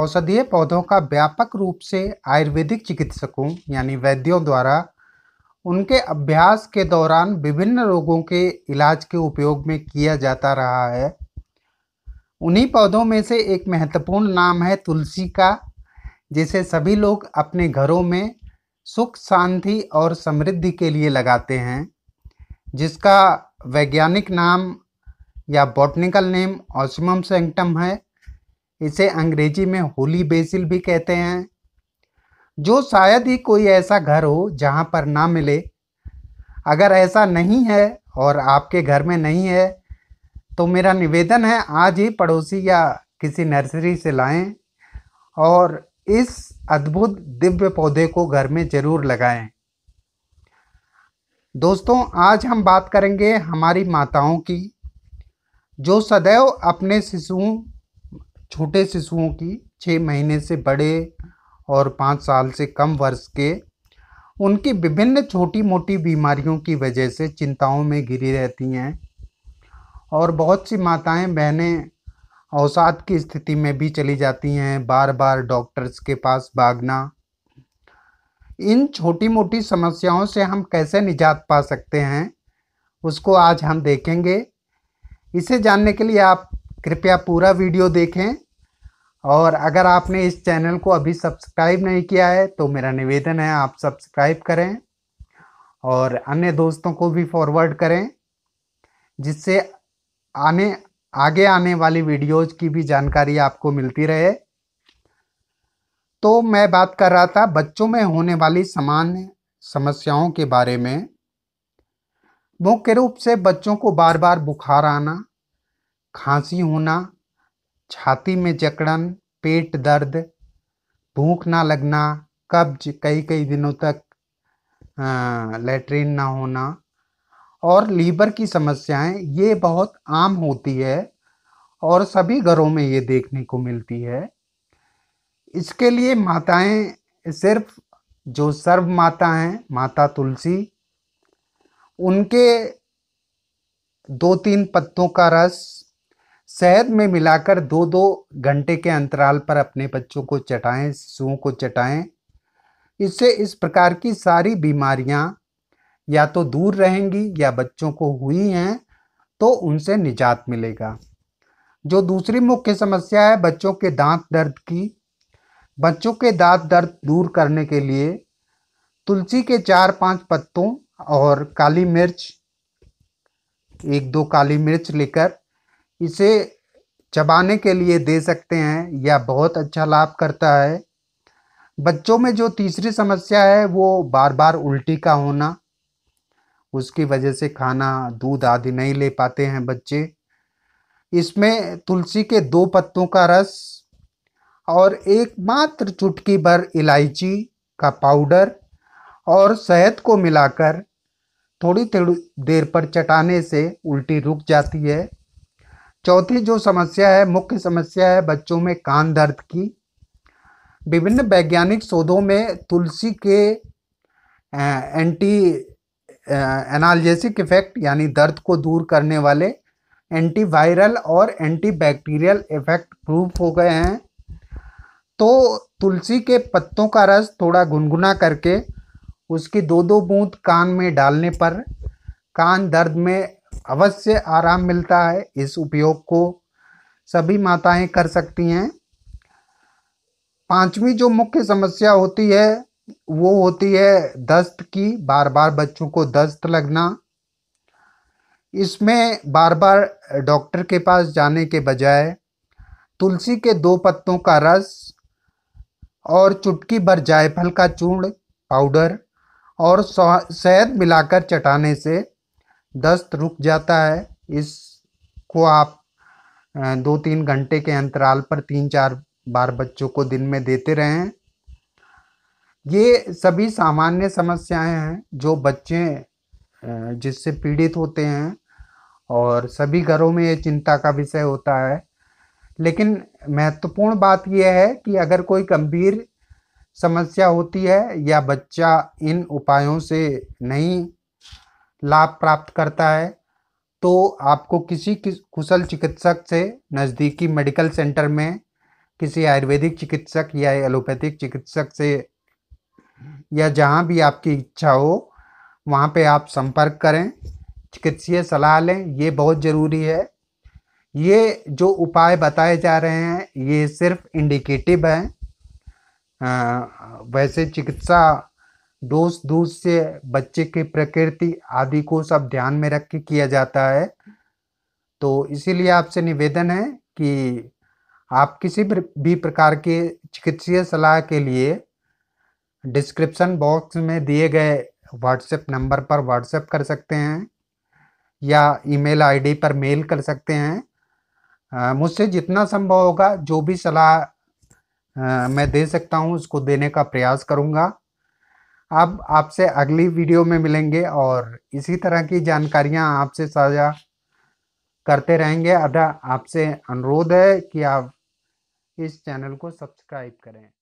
औषधीय पौधों का व्यापक रूप से आयुर्वेदिक चिकित्सकों यानी वैद्यों द्वारा उनके अभ्यास के दौरान विभिन्न रोगों के इलाज के उपयोग में किया जाता रहा है उन्हीं पौधों में से एक महत्वपूर्ण नाम है तुलसी का जिसे सभी लोग अपने घरों में सुख शांति और समृद्धि के लिए लगाते हैं जिसका वैज्ञानिक नाम या बॉटनिकल नेम ऑसिमम सेंक्टम है इसे अंग्रेजी में होली बेसिल भी कहते हैं जो शायद ही कोई ऐसा घर हो जहाँ पर ना मिले अगर ऐसा नहीं है और आपके घर में नहीं है तो मेरा निवेदन है आज ही पड़ोसी या किसी नर्सरी से लाएं और इस अद्भुत दिव्य पौधे को घर में ज़रूर लगाएं दोस्तों आज हम बात करेंगे हमारी माताओं की जो सदैव अपने शिशुओं छोटे शिशुओं की छः महीने से बड़े और पाँच साल से कम वर्ष के उनकी विभिन्न छोटी मोटी बीमारियों की वजह से चिंताओं में घिरी रहती हैं और बहुत सी माताएं बहनें अवसाद की स्थिति में भी चली जाती हैं बार बार डॉक्टर्स के पास भागना इन छोटी मोटी समस्याओं से हम कैसे निजात पा सकते हैं उसको आज हम देखेंगे इसे जानने के लिए आप कृपया पूरा वीडियो देखें और अगर आपने इस चैनल को अभी सब्सक्राइब नहीं किया है तो मेरा निवेदन है आप सब्सक्राइब करें और अन्य दोस्तों को भी फॉरवर्ड करें जिससे आने आगे आने वाली वीडियोज की भी जानकारी आपको मिलती रहे तो मैं बात कर रहा था बच्चों में होने वाली सामान्य समस्याओं के बारे में मुख्य रूप से बच्चों को बार बार बुखार आना खांसी होना छाती में जकड़न पेट दर्द भूख ना लगना कब्ज कई कई दिनों तक लेटरिन ना होना और लीवर की समस्याएं ये बहुत आम होती है और सभी घरों में ये देखने को मिलती है इसके लिए माताएं सिर्फ जो सर्व माता हैं माता तुलसी उनके दो तीन पत्तों का रस शहद में मिलाकर दो दो घंटे के अंतराल पर अपने बच्चों को चटाएं शिशुओं को चटाएं इससे इस प्रकार की सारी बीमारियां या तो दूर रहेंगी या बच्चों को हुई हैं तो उनसे निजात मिलेगा जो दूसरी मुख्य समस्या है बच्चों के दांत दर्द की बच्चों के दांत दर्द दूर करने के लिए तुलसी के चार पांच पत्तों और काली मिर्च एक दो काली मिर्च लेकर इसे चबाने के लिए दे सकते हैं या बहुत अच्छा लाभ करता है बच्चों में जो तीसरी समस्या है वो बार बार उल्टी का होना उसकी वजह से खाना दूध आदि नहीं ले पाते हैं बच्चे इसमें तुलसी के दो पत्तों का रस और एक मात्र चुटकी भर इलायची का पाउडर और शहद को मिलाकर थोड़ी थोड़ी देर पर चटाने से उल्टी रुक जाती है चौथी जो समस्या है मुख्य समस्या है बच्चों में कान दर्द की विभिन्न वैज्ञानिक शोधों में तुलसी के एंटी एनाल्जेसिक इफ़ेक्ट यानी दर्द को दूर करने वाले एंटीवायरल और एंटीबैक्टीरियल इफ़ेक्ट प्रूफ हो गए हैं तो तुलसी के पत्तों का रस थोड़ा गुनगुना करके उसकी दो दो बूंद कान में डालने पर कान दर्द में अवश्य आराम मिलता है इस उपयोग को सभी माताएं कर सकती हैं पांचवी जो मुख्य समस्या होती है वो होती है दस्त की बार बार बच्चों को दस्त लगना इसमें बार बार डॉक्टर के पास जाने के बजाय तुलसी के दो पत्तों का रस और चुटकी भर जायफल का चूर्ण पाउडर और शहद मिलाकर चटाने से दस्त रुक जाता है इसको आप दो तीन घंटे के अंतराल पर तीन चार बार बच्चों को दिन में देते रहें ये सभी सामान्य समस्याएं हैं जो बच्चे जिससे पीड़ित होते हैं और सभी घरों में ये चिंता का विषय होता है लेकिन महत्वपूर्ण बात यह है कि अगर कोई गंभीर समस्या होती है या बच्चा इन उपायों से नहीं लाभ प्राप्त करता है तो आपको किसी कुशल चिकित्सक से नज़दीकी मेडिकल सेंटर में किसी आयुर्वेदिक चिकित्सक या एलोपैथिक चिकित्सक से या जहाँ भी आपकी इच्छा हो वहाँ पे आप संपर्क करें चिकित्सीय सलाह लें ये बहुत ज़रूरी है ये जो उपाय बताए जा रहे हैं ये सिर्फ इंडिकेटिव हैं वैसे चिकित्सा दोस्त दूस से बच्चे की प्रकृति आदि को सब ध्यान में रख के किया जाता है तो इसीलिए आपसे निवेदन है कि आप किसी भी प्रकार के चिकित्सीय सलाह के लिए डिस्क्रिप्शन बॉक्स में दिए गए व्हाट्सएप नंबर पर व्हाट्सएप कर सकते हैं या ईमेल आईडी पर मेल कर सकते हैं मुझसे जितना संभव होगा जो भी सलाह मैं दे सकता हूं उसको देने का प्रयास करूंगा अब आपसे अगली वीडियो में मिलेंगे और इसी तरह की जानकारियां आपसे साझा करते रहेंगे अदा आपसे अनुरोध है कि आप इस चैनल को सब्सक्राइब करें